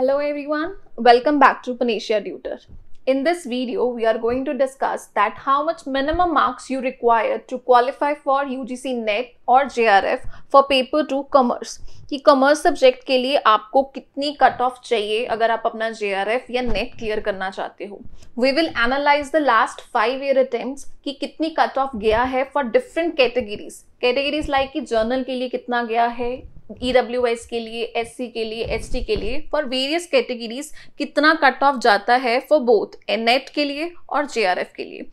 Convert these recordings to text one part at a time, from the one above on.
Hello everyone, welcome back to Panacea Tutor. In this video, we are going to discuss that how much minimum marks you require to qualify for UGC NET or JRF for paper 2 commerce. कि commerce subject के लिए आपको कितनी cut off चाहिए अगर आप अपना जे या नेट क्लियर करना चाहते हो we will analyse the last five year attempt कि कितनी कट ऑफ गया है for different categories categories like कि जर्नल के लिए कितना गया है ई डब्ल्यू एस के लिए एस सी के लिए एस टी के लिए फॉर वेरियस कैटेगरीज कितना कट ऑफ जाता है फॉर बोथ नेट के लिए और जे आर एफ के लिए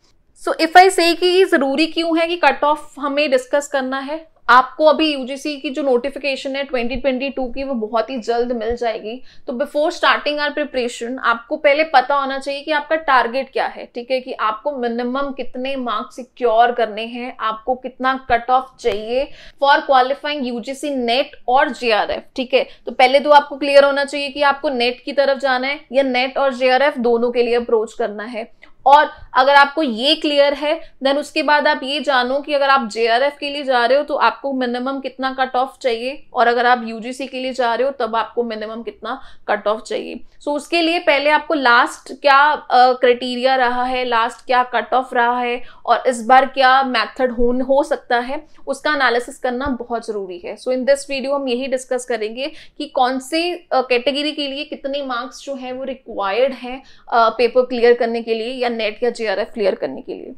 सो इफ आई से कि ये ज़रूरी क्यों है कि कट ऑफ हमें डिस्कस करना है आपको अभी यूजीसी की जो नोटिफिकेशन है 2022 की वो बहुत ही जल्द मिल जाएगी तो बिफोर स्टार्टिंग आर प्रिपरेशन आपको पहले पता होना चाहिए कि आपका टारगेट क्या है ठीक है कि आपको मिनिमम कितने मार्क्स सिक्योर करने हैं आपको कितना कट ऑफ चाहिए फॉर क्वालिफाइंग यूजीसी नेट और एफ ठीक है तो पहले तो आपको क्लियर होना चाहिए कि आपको नेट की तरफ जाना है या नेट और एफ दोनों के लिए अप्रोच करना है और अगर आपको ये क्लियर है देन उसके बाद आप ये जानो कि अगर आप जे के लिए जा रहे हो तो आपको मिनिमम कितना कट ऑफ चाहिए और अगर आप यूजीसी के लिए जा रहे हो तब आपको मिनिमम कितना कट ऑफ चाहिए सो so, उसके लिए पहले आपको लास्ट क्या क्राइटेरिया uh, रहा है लास्ट क्या कट ऑफ रहा है और इस बार क्या मैथड हो हो सकता है उसका अनालिसिस करना बहुत ज़रूरी है सो इन दिस वीडियो हम यही डिस्कस करेंगे कि कौन से कैटेगरी uh, के लिए कितने मार्क्स जो है वो रिक्वायर्ड हैं पेपर क्लियर करने के लिए या नेट या जे क्लियर करने के लिए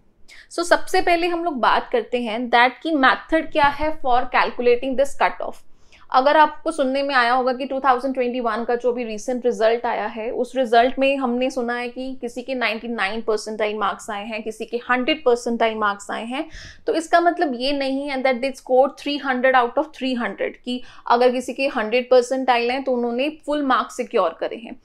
सो so, सबसे पहले हम लोग बात करते हैं दैट की मैथड क्या है for calculating this cut off अगर आपको सुनने में आया होगा कि 2021 का जो भी रिसेंट रिजल्ट आया है उस रिजल्ट में हमने सुना है कि किसी के 99 परसेंटाइल मार्क्स आए हैं किसी के 100 परसेंटाइल मार्क्स आए हैं तो इसका मतलब ये नहीं है that did score 300 out of 300 कि अगर किसी के 100 परसेंटाइल हैं तो उन्होंने फुल मार्क्स सिक्योर करे हैं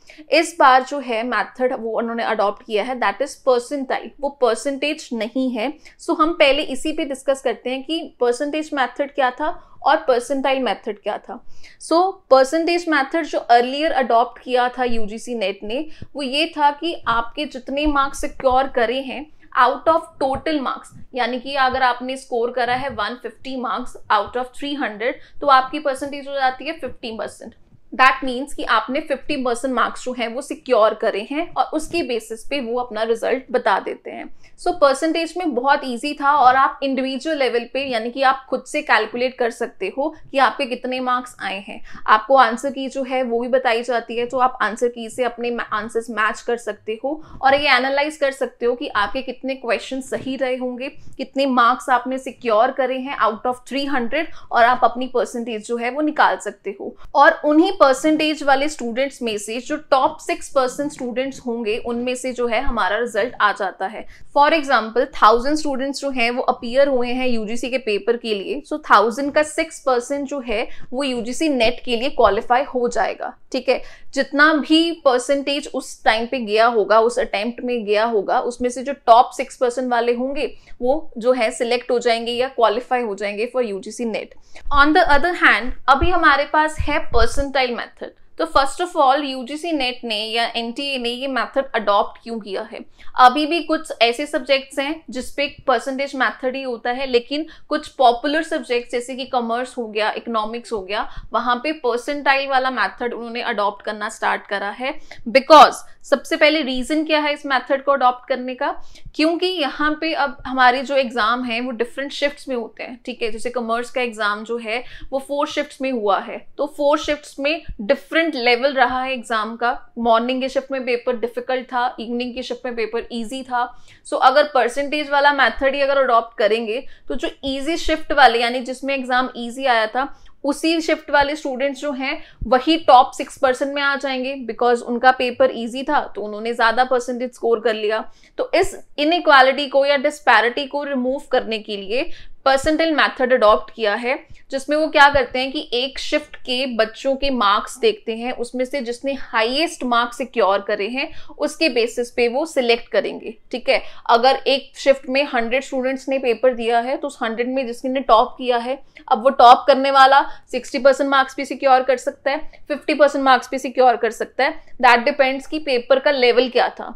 इस बार जो है मैथड वो उन्होंने अडॉप्ट किया है दैट इज परसेंटाइल वो परसेंटेज नहीं है सो so हम पहले इसी पर डिस्कस करते हैं कि परसेंटेज मैथड क्या था और परसेंटाइल मेथड क्या था सो परसेंटेज मेथड जो अर्लियर अडॉप्ट किया था यूजीसी नेट ने वो ये था कि आपके जितने मार्क्स सिक्योर करे हैं आउट ऑफ टोटल मार्क्स यानी कि अगर आपने स्कोर करा है 150 मार्क्स आउट ऑफ 300 तो आपकी परसेंटेज हो जाती है 50 परसेंट दैट मीन्स कि आपने 50 परसेंट मार्क्स जो हैं वो सिक्योर करे हैं और उसके बेसिस पे वो अपना रिजल्ट बता देते हैं सो so, परसेंटेज में बहुत ईजी था और आप इंडिविजुअल लेवल पे यानी कि आप खुद से कैलकुलेट कर सकते हो कि आपके कितने मार्क्स आए हैं आपको आंसर की जो है वो भी बताई जाती है तो आप आंसर की से अपने आंसर्स मैच कर सकते हो और ये एनालाइज कर सकते हो कि आपके कितने क्वेश्चन सही रहे होंगे कितने मार्क्स आपने सिक्योर करे हैं आउट ऑफ थ्री और आप अपनी परसेंटेज जो है वो निकाल सकते हो और उन्हीं परसेंटेज वाले स्टूडेंट्स में से जो टॉप सिक्स परसेंट स्टूडेंट्स होंगे उनमें से जो है हमारा रिजल्ट आ जाता है फॉर एग्जाम्पल थाउजेंड स्टूडेंट्स जो हैं वो अपियर हुए हैं यूजीसी के पेपर के लिए सो so, थाउजेंड का सिक्स परसेंट जो है वो यूजीसी नेट के लिए क्वालिफाई हो जाएगा ठीक है जितना भी परसेंटेज उस टाइम पे गया होगा उस अटेम्प्ट में गया होगा उसमें से जो टॉप सिक्स परसेंट वाले होंगे वो जो है सिलेक्ट हो जाएंगे या क्वालिफाई हो जाएंगे for UGC NET on the other hand अभी हमारे पास है परसेंटाइल मेथड तो first of all UGC NET ने या एनटीए e ने ये मेथड अडॉप्ट क्यों किया है अभी भी कुछ ऐसे सब्जेक्ट्स हैं जिसपे परसेंटेज मेथड ही होता है लेकिन कुछ पॉपुलर सब्जेक्ट्स जैसे कि कॉमर्स हो गया इकोनॉमिक्स हो गया वहाँ पे परसेंटाइल वाला मेथड उन्होंने अडॉप्ट करना स्टार्ट करा है बिकॉज सबसे पहले रीज़न क्या है इस मेथड को अडॉप्ट करने का क्योंकि यहाँ पे अब हमारे जो एग्ज़ाम हैं वो डिफरेंट शिफ्ट्स में होते हैं ठीक है जैसे कॉमर्स का एग्ज़ाम जो है वो फोर शिफ्ट्स में हुआ है तो फोर शिफ्ट्स में डिफरेंट लेवल रहा है एग्ज़ाम का मॉर्निंग के शिफ्ट में पेपर डिफिकल्ट था इवनिंग के शिफ्ट में पेपर ईजी था सो अगर परसेंटेज वाला मैथड ही अगर अडॉप्ट करेंगे तो जो ईजी शिफ्ट वाले यानी जिसमें एग्ज़ाम ईजी आया था उसी शिफ्ट वाले स्टूडेंट्स जो हैं वही टॉप सिक्स परसेंट में आ जाएंगे बिकॉज उनका पेपर ईजी था तो उन्होंने ज़्यादा परसेंटेज स्कोर कर लिया तो इस इनक्वालिटी को या डिस्पैरिटी को रिमूव करने के लिए परसेंटेल मेथड अडॉप्ट किया है जिसमें वो क्या करते हैं कि एक शिफ्ट के बच्चों के मार्क्स देखते हैं उसमें से जिसने हाईएस्ट मार्क्स सिक्योर करे हैं उसके बेसिस पे वो सिलेक्ट करेंगे ठीक है अगर एक शिफ्ट में हंड्रेड स्टूडेंट्स ने पेपर दिया है तो उस हंड्रेड में जिसने टॉप किया है अब वो टॉप करने वाला सिक्सटी परसेंट मार्क्स भी सिक्योर कर सकता है फिफ्टी परसेंट मार्क्स भी सिक्योर कर सकता है दैट डिपेंड्स कि पेपर का लेवल क्या था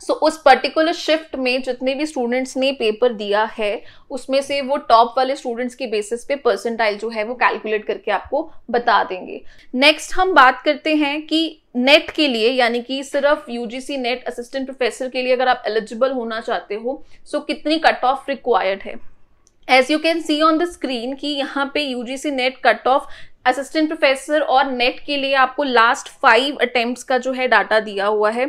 सो so, उस पर्टिकुलर शिफ्ट में जितने भी स्टूडेंट्स ने पेपर दिया है उसमें से वो टॉप वाले स्टूडेंट्स के बेसिस पे परसेंटाइल जो है वो कैलकुलेट करके आपको बता देंगे नेक्स्ट हम बात करते हैं कि नेट के लिए यानी कि सिर्फ यूजीसी नेट असिस्टेंट प्रोफेसर के लिए अगर आप एलिजिबल होना चाहते हो सो so कितनी कट ऑफ रिक्वायर्ड है as you can see on the screen कि यहाँ पे UGC NET cut off assistant professor और नेट के लिए आपको लास्ट फाइव अटेम्प्ट का जो है डाटा दिया हुआ है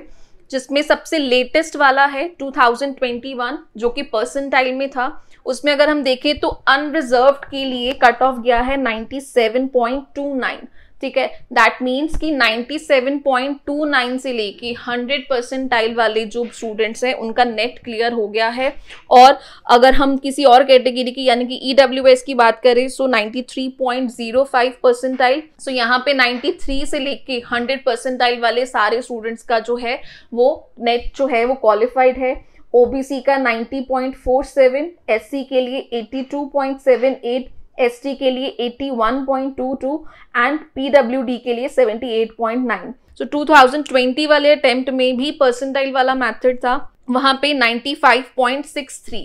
जिसमें सबसे लेटेस्ट वाला है 2021 जो कि पर्सन टाइम में था उसमें अगर हम देखें तो अनरिजर्व के लिए कट ऑफ गया है 97.29 ठीक है दैट मीन्स कि 97.29 से लेके 100 परसेंटाइल वाले जो स्टूडेंट्स हैं उनका नेट क्लियर हो गया है और अगर हम किसी और कैटेगरी की यानी कि ई e की बात करें सो 93.05 परसेंटाइल सो यहाँ पे 93 से लेके 100 परसेंटाइल वाले सारे स्टूडेंट्स का जो है वो नेट जो है वो क्वालिफाइड है ओ का 90.47 एससी के लिए 82.78 एसटी के लिए 81.22 एंड पीडब्ल्यूडी के लिए 78.9 सो so, 2020 वाले अटेम्प्ट में भी परसेंटाइल वाला मेथड था वहां पे 95.63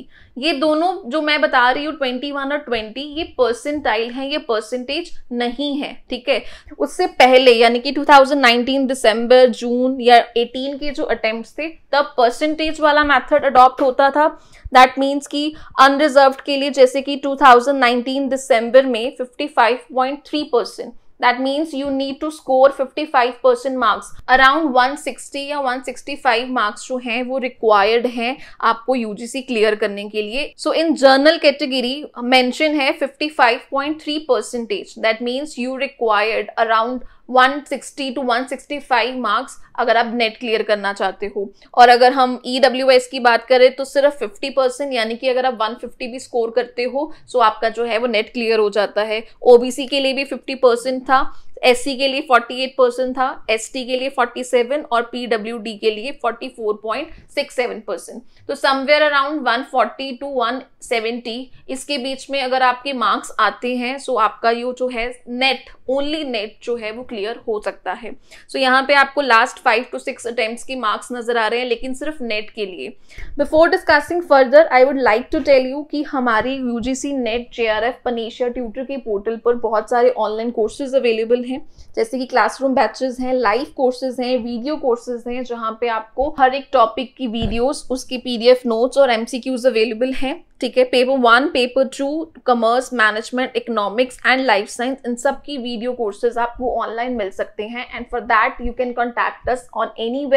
ये दोनों जो मैं बता रही हूँ 21 और 20 ये परसेंटाइल है ये परसेंटेज नहीं है ठीक है उससे पहले यानी कि 2019 दिसंबर जून या 18 के जो अटेम्प्ट थे तब परसेंटेज वाला मेथड अडॉप्ट होता था दैट मीन्स कि अनरिजर्व के लिए जैसे कि 2019 दिसंबर में 55.3 percent that means you need to score 55 percent marks around 160 या 165 मार्क्स जो हैं वो रिक्वायर्ड हैं आपको यूजीसी क्लियर करने के लिए so in general category mention है 55.3 percentage that means you required around 160 to 165 marks अगर आप नेट क्लियर करना चाहते हो और अगर हम ई e की बात करें तो सिर्फ 50 परसेंट यानी कि अगर आप 150 भी स्कोर करते हो सो तो आपका जो है वो नेट क्लियर हो जाता है ओबीसी के लिए भी 50 परसेंट था एस के लिए 48 परसेंट था एस के लिए 47 और पीडब्ल्यू के लिए 44.67 परसेंट तो समवेयर अराउंड 140 टू 170 इसके बीच में अगर आपके मार्क्स आते हैं सो आपका यू जो है नेट ओनली नेट जो है वो क्लियर हो सकता है सो so, यहाँ पे आपको last five to six attempt के मार्क्स नजर आ रहे हैं लेकिन सिर्फ नेट के लिए before discussing further I would like to tell you कि हमारी UGC NET J R F panacea tutor के पोर्टल पर बहुत सारे ऑनलाइन कोर्सेज अवेलेबल हैं हैं जैसे कि क्लासरूम बैचेस हैं लाइव कोर्सेज हैं वीडियो कोर्सेज हैं जहाँ पे आपको हर एक टॉपिक की वीडियोस उसकी पीडीएफ नोट्स और एमसीक्यूज अवेलेबल हैं ठीक है paper one paper two commerce management economics and life science इन सब की वीडियो कोर्सेज आपको ऑनलाइन मिल सकते हैं and for that you can contact us on any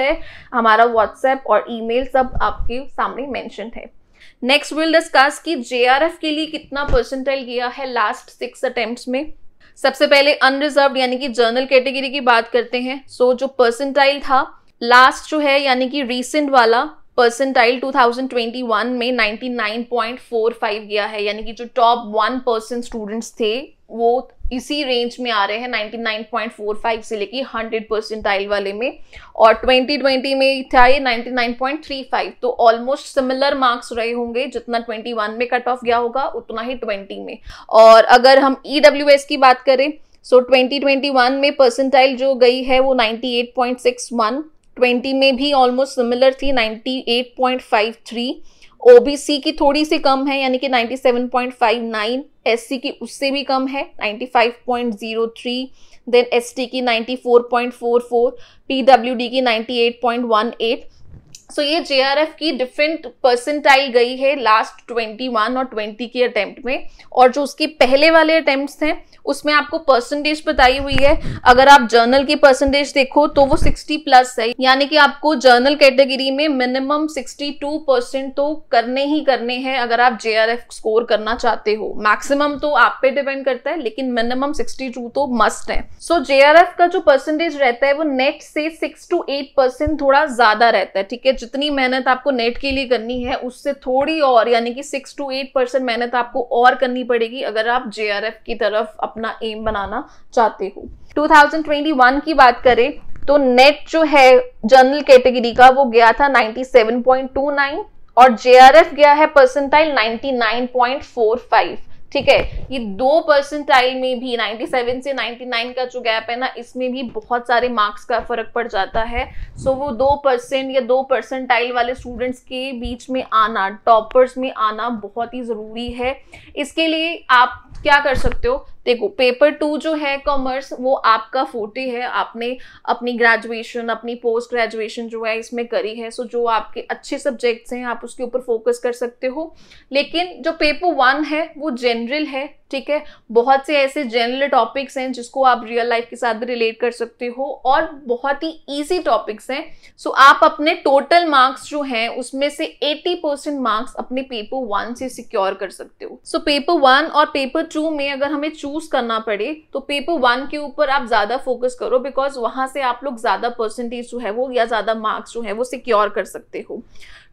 हमारा व्हाट्सएप और ईमेल सब आपके सामने मैंशन है नेक्स्ट विल डिस्कस कि जे के लिए कितना परसेंटेज गया है लास्ट सिक्स अटेम्प्ट में सबसे पहले अनरिजर्व यानी कि जर्नल कैटेगरी की बात करते हैं सो so, जो परसेंटाइल था लास्ट जो है यानी कि रिसेंट वाला परसेंटाइल 2021 में 99.45 गया है यानी कि जो टॉप वन परसेंट स्टूडेंट्स थे वो इसी रेंज में आ रहे हैं 99.45 से लेके 100 परसेंटाइल वाले में और 2020 में था ये 99.35 तो ऑलमोस्ट सिमिलर मार्क्स रहे होंगे जितना 21 में कट ऑफ गया होगा उतना ही 20 में और अगर हम ई e की बात करें सो so 2021 में परसेंटाइल जो गई है वो 98.61 20 में भी ऑलमोस्ट सिमिलर थी 98.53 ओबीसी की थोड़ी सी कम है यानी कि 97.59 एससी की उससे भी कम है 95.03 देन एसटी की 94.44 पीडब्ल्यूडी की 98.18 सो so, ये जेआरएफ की डिफरेंट परसेंटाइल गई है लास्ट 21 और 20 के अटेम्प्ट में और जो उसके पहले वाले अटेम्प्ट हैं उसमें आपको परसेंटेज बताई हुई है अगर आप जर्नल की परसेंटेज देखो तो वो 60 प्लस है यानी कि आपको जर्नल कैटेगरी में मिनिमम 62 परसेंट तो करने ही करने हैं अगर आप जे स्कोर करना चाहते हो मैक्सिमम तो आप पे डिपेंड करता है लेकिन मिनिमम 62 तो मस्ट है सो so, जे का जो परसेंटेज रहता है वो नेट से सिक्स टू एट परसेंट थोड़ा ज्यादा रहता है ठीक है जितनी मेहनत आपको नेट के लिए करनी है उससे थोड़ी और यानी कि सिक्स टू एट परसेंट मेहनत आपको और करनी पड़ेगी अगर आप जे की तरफ अपना एम बनाना चाहते हो 2021 की बात करें तो नेट जो है जनरल कैटेगरी का वो गया था 97.29 और जेआरएफ गया है परसेंटाइल 99.45 ठीक है ये दो परसेंटाइल में भी 97 से 99 का जो गैप है ना इसमें भी बहुत सारे मार्क्स का फर्क पड़ जाता है सो so, वो दो परसेंट या दो परसेंटाइल वाले स्टूडेंट्स के बीच में आना टॉपर्स में आना बहुत ही ज़रूरी है इसके लिए आप क्या कर सकते हो देखो पेपर टू जो है कॉमर्स वो आपका फोर्टी है आपने अपनी ग्रेजुएशन अपनी पोस्ट ग्रेजुएशन जो है इसमें करी है सो जो आपके अच्छे सब्जेक्ट्स हैं आप उसके ऊपर फोकस कर सकते हो लेकिन जो पेपर वन है वो जनरल है ठीक है बहुत से ऐसे जनरल टॉपिक्स हैं जिसको आप रियल लाइफ के साथ रिलेट कर सकते हो और बहुत ही इजी टॉपिक्स हैं सो आप अपने टोटल मार्क्स जो हैं उसमें से 80 परसेंट मार्क्स अपने पेपर वन से सिक्योर कर सकते हो सो पेपर वन और पेपर टू में अगर हमें चूज करना पड़े तो पेपर वन के ऊपर आप ज्यादा फोकस करो बिकॉज वहां से आप लोग ज्यादा परसेंटेज जो है वो या ज्यादा मार्क्स जो है वो सिक्योर कर सकते हो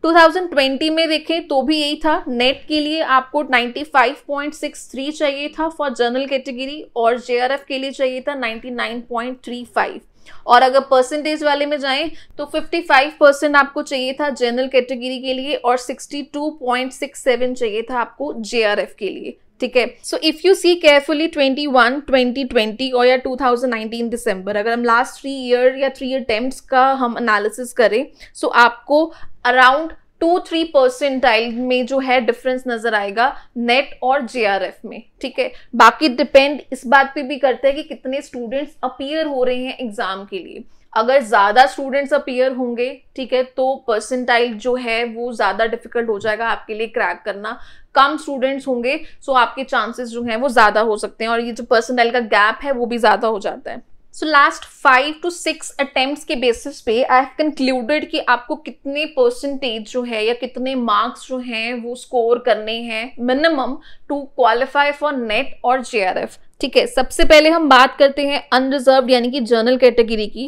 2020 में देखें तो भी यही था नेट के लिए आपको 95.63 चाहिए था फॉर जनरल कैटेगरी और जे के लिए चाहिए था 99.35 और अगर परसेंटेज वाले में जाएं तो 55 परसेंट आपको चाहिए था जनरल कैटेगरी के लिए और 62.67 चाहिए था आपको जे के लिए ठीक है so if you see carefully 21, 2020 और या 2019 दिसंबर अगर हम लास्ट थ्री ईयर या थ्री अटेम्प्ट का हम एनालिसिस करें सो so आपको अराउंड टू थ्री परसेंटाइल में जो है डिफरेंस नजर आएगा नेट और एफ में ठीक है बाकी डिपेंड इस बात पे भी करते हैं कि कितने स्टूडेंट्स अपियर हो रहे हैं एग्जाम के लिए अगर ज़्यादा स्टूडेंट्स अपियर होंगे ठीक है तो परसेंटाइल जो है वो ज़्यादा डिफिकल्ट हो जाएगा आपके लिए क्रैक करना कम स्टूडेंट्स होंगे सो आपके चांसेस जो हैं वो ज़्यादा हो सकते हैं और ये जो पर्सनल का गैप है वो भी ज़्यादा हो जाता है so last five to six attempt के बेसिस पे आई हैव कंक्लूडेड कि आपको कितने परसेंटेज जो है या कितने मार्क्स जो हैं वो स्कोर करने हैं minimum to qualify for NET और जे आर एफ ठीक है सबसे पहले हम बात करते हैं अनरिजर्व यानी कि जर्नल कैटेगरी की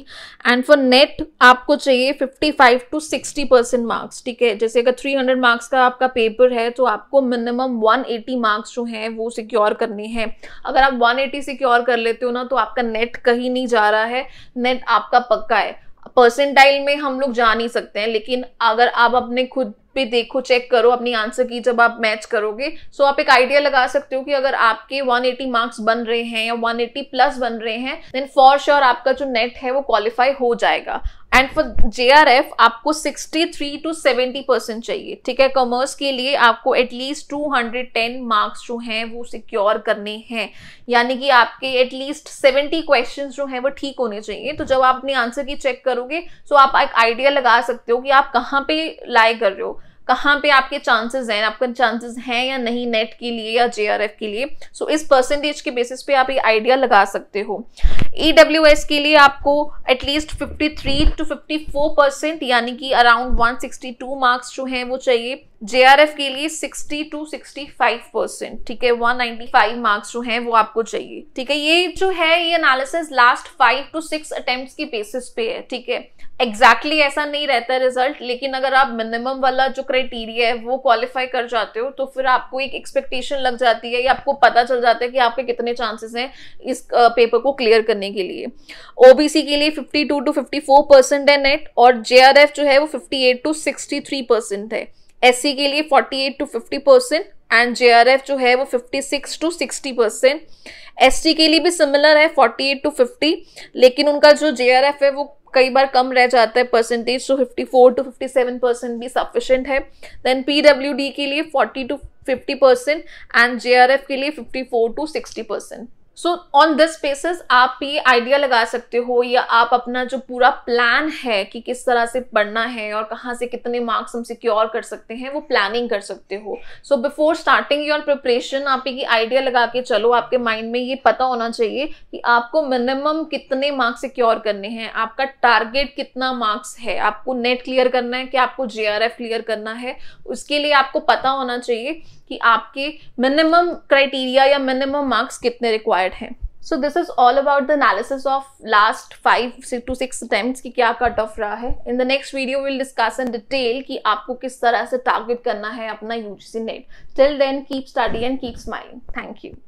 एंड फॉर नेट आपको चाहिए 55 टू 60 परसेंट मार्क्स ठीक है जैसे अगर 300 मार्क्स का आपका पेपर है तो आपको मिनिमम 180 मार्क्स जो हैं वो सिक्योर करने हैं अगर आप 180 सिक्योर कर लेते हो ना तो आपका नेट कहीं नहीं जा रहा है नेट आपका पक्का है परसेंटाइल में हम लोग जा नहीं सकते हैं लेकिन अगर आप अपने खुद पे देखो चेक करो अपनी आंसर की जब आप मैच करोगे सो so आप एक आइडिया लगा सकते हो कि अगर आपके 180 मार्क्स बन रहे हैं या 180 प्लस बन रहे हैं देन फॉर श्योर आपका जो नेट है वो क्वालिफाई हो जाएगा and for J R F आपको 63 टू 70 परसेंट चाहिए ठीक है कॉमर्स के लिए आपको एटलीस्ट 210 मार्क्स जो हैं वो सिक्योर करने हैं यानी कि आपके एटलीस्ट 70 क्वेश्चंस जो हैं वो ठीक होने चाहिए तो जब आप अपनी आंसर की चेक करोगे तो आप एक आइडिया लगा सकते हो कि आप कहाँ पे लाई कर रहे हो कहाँ पे आपके चांसेस हैं आपके चांसेस हैं या नहीं नेट के लिए या जे के लिए सो so, इस परसेंटेज के बेसिस पे आप ये आइडिया लगा सकते हो ईडब्ल्यूएस e के लिए आपको एटलीस्ट 53 टू 54 परसेंट यानी कि अराउंड 162 मार्क्स जो हैं वो चाहिए जेआरएफ के लिए 60 टू 65 परसेंट ठीक है 195 मार्क्स जो हैं वो आपको चाहिए ठीक है ये जो है ये analysis last five to six attempt की बेसिस पे है ठीक है एग्जैक्टली exactly ऐसा नहीं रहता है रिजल्ट लेकिन अगर आप मिनिमम वाला जो क्राइटेरिया है वो क्वालिफाई कर जाते हो तो फिर आपको एक एक्सपेक्टेशन लग जाती है या आपको पता चल जाता है कि आपके कितने चांसेस हैं इस पेपर को क्लियर करने करने के लिए ओबीसी के लिए 52 टू 54 परसेंट है नेट और जेआरएफ जो है वो 58 टू 63 परसेंट है एससी के लिए 48 टू 50 परसेंट एंड जेआरएफ जो है वो 56 टू 60 परसेंट एस के लिए भी सिमिलर है 48 टू 50 लेकिन उनका जो जे है वो कई बार कम रह जाता है परसेंटेज तो 54 टू 57 परसेंट भी सफिशेंट है देन पी के लिए 40 टू 50 परसेंट एंड जेआरएफ के लिए 54 to 60 percent so on this basis आप ये आइडिया लगा सकते हो या आप अपना जो पूरा प्लान है कि किस तरह से पढ़ना है और कहाँ से कितने मार्क्स हम सिक्योर कर सकते हैं वो प्लानिंग कर सकते हो so before starting your preparation आप ये आइडिया लगा के चलो आपके माइंड में ये पता होना चाहिए कि आपको मिनिमम कितने मार्क्स सिक्योर करने हैं आपका टारगेट कितना मार्क्स है आपको नेट क्लियर करना है कि आपको जे क्लियर करना है उसके लिए आपको पता होना चाहिए कि आपके मिनिमम क्राइटेरिया या मिनिमम मार्क्स कितने रिक्वायर्ड रिक्वायर्ड है so this is all about the analysis of last five to six attempt की क्या कट ऑफ रहा है in the next video will discuss in detail कि आपको किस तरह से टारगेट करना है अपना UGC NET till then keep study and keep smiling thank you